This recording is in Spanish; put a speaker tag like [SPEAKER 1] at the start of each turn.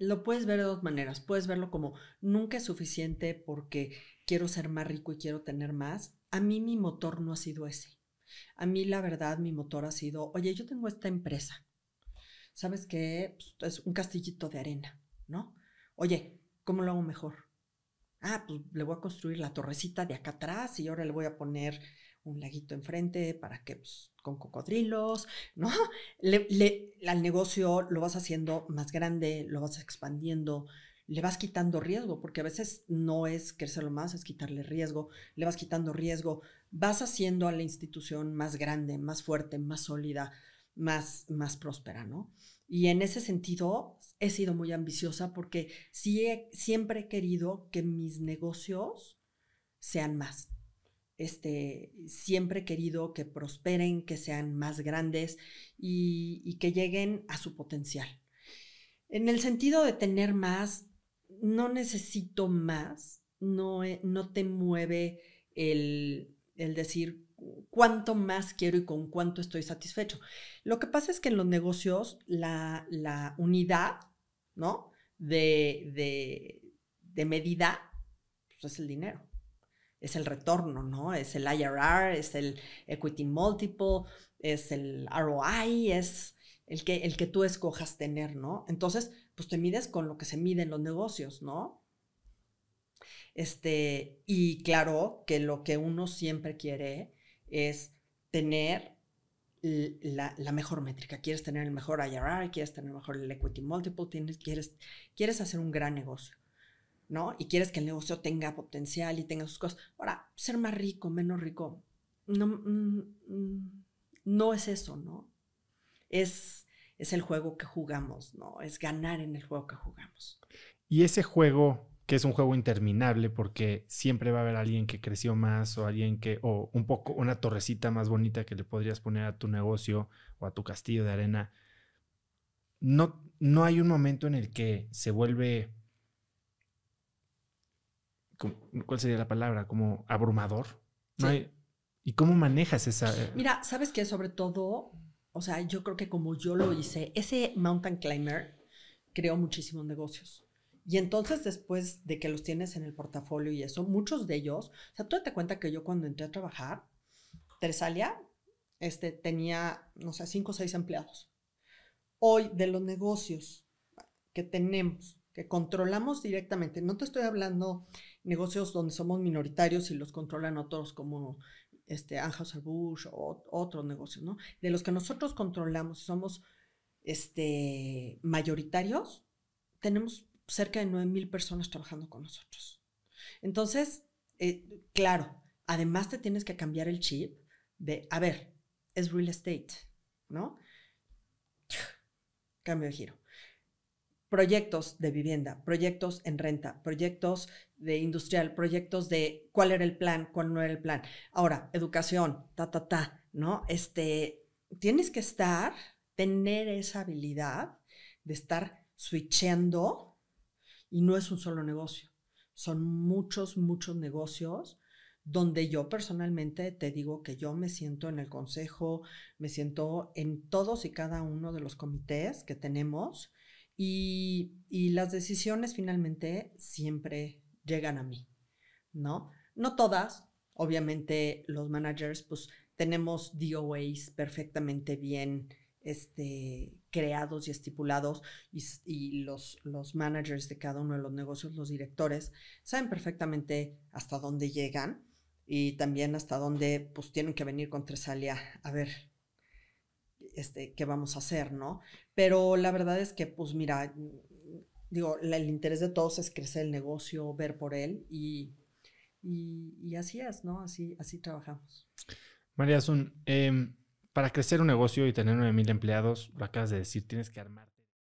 [SPEAKER 1] lo puedes ver de dos maneras. Puedes verlo como nunca es suficiente porque quiero ser más rico y quiero tener más. A mí mi motor no ha sido ese. A mí la verdad mi motor ha sido, oye, yo tengo esta empresa. ¿Sabes qué? Pues, es un castillito de arena, ¿no? Oye, ¿cómo lo hago mejor? Ah, pues le voy a construir la torrecita de acá atrás y ahora le voy a poner un laguito enfrente para que pues, con cocodrilos, ¿no? Le, al negocio lo vas haciendo más grande, lo vas expandiendo, le vas quitando riesgo, porque a veces no es crecerlo más, es quitarle riesgo, le vas quitando riesgo, vas haciendo a la institución más grande, más fuerte, más sólida, más, más próspera, ¿no? Y en ese sentido he sido muy ambiciosa porque siempre he querido que mis negocios sean más, este, siempre he querido que prosperen, que sean más grandes y, que lleguen a su potencial. En el sentido de tener más, no necesito más, no, eh, no te mueve el, decir cuánto más quiero y con cuánto estoy satisfecho. Lo que pasa es que en los negocios la, unidad, ¿no? De, medida pues, es el dinero es el retorno, ¿no? Es el IRR, es el equity multiple, es el ROI, es el que, el que tú escojas tener, ¿no? Entonces, pues te mides con lo que se mide en los negocios, ¿no? Este, y claro que lo que uno siempre quiere es tener la, mejor métrica. Quieres tener el mejor IRR, quieres tener el mejor equity multiple, tienes, quieres, quieres hacer un gran negocio. ¿no? Y quieres que el negocio tenga potencial y tenga sus cosas. Ahora, ser más rico, menos rico, no, mm, mm, no es eso, ¿no? Es, es el juego que jugamos, ¿no? Es ganar en el juego que
[SPEAKER 2] jugamos. Y ese juego, que es un juego interminable, porque siempre va a haber alguien que creció más o alguien que, o un poco, una torrecita más bonita que le podrías poner a tu negocio o a tu castillo de arena. No, no hay un momento en el que se vuelve ¿cuál sería la palabra? Como abrumador. ¿Y cómo manejas esa? Eh?
[SPEAKER 1] Mira, sabes que sobre todo, o sea, yo creo que como yo lo hice, ese mountain climber creó muchísimos negocios. Y entonces después de que los tienes en el portafolio y eso, muchos de ellos, o sea, tú te cuenta que yo cuando entré a trabajar, tresalia este, tenía, no sé, cinco o seis empleados. Hoy de los negocios que tenemos, que controlamos directamente. No te estoy hablando negocios donde somos minoritarios y los controlan otros como este anheuser bush o otros negocios, ¿no? De los que nosotros controlamos somos este, mayoritarios, tenemos cerca de 9,000 personas trabajando con nosotros. Entonces, eh, claro, además te tienes que cambiar el chip de, a ver, es real estate, ¿no? Cambio de giro proyectos de vivienda, proyectos en renta, proyectos de industrial, proyectos de cuál era el plan, cuál no era el plan. Ahora, educación, ta, ta, ta, ¿no? Este, tienes que estar, tener esa habilidad de estar switchando y no es un solo negocio, son muchos, muchos negocios donde yo personalmente te digo que yo me siento en el consejo, me siento en todos y cada uno de los comités que tenemos y, las decisiones finalmente siempre llegan a mí, ¿no? No todas, obviamente los managers pues tenemos DOAs perfectamente bien este, creados y estipulados y, los, los managers de cada uno de los negocios, los directores, saben perfectamente hasta dónde llegan y también hasta dónde pues tienen que venir con Tresalia a ver este, qué vamos a hacer, ¿no? Pero la verdad es que, pues mira, digo, el interés de todos es crecer el negocio, ver por él y, y, así es, ¿no? Así, así trabajamos.
[SPEAKER 2] María Azun, em, para crecer un negocio y tener 9.000 empleados, lo acabas de decir, tienes que armar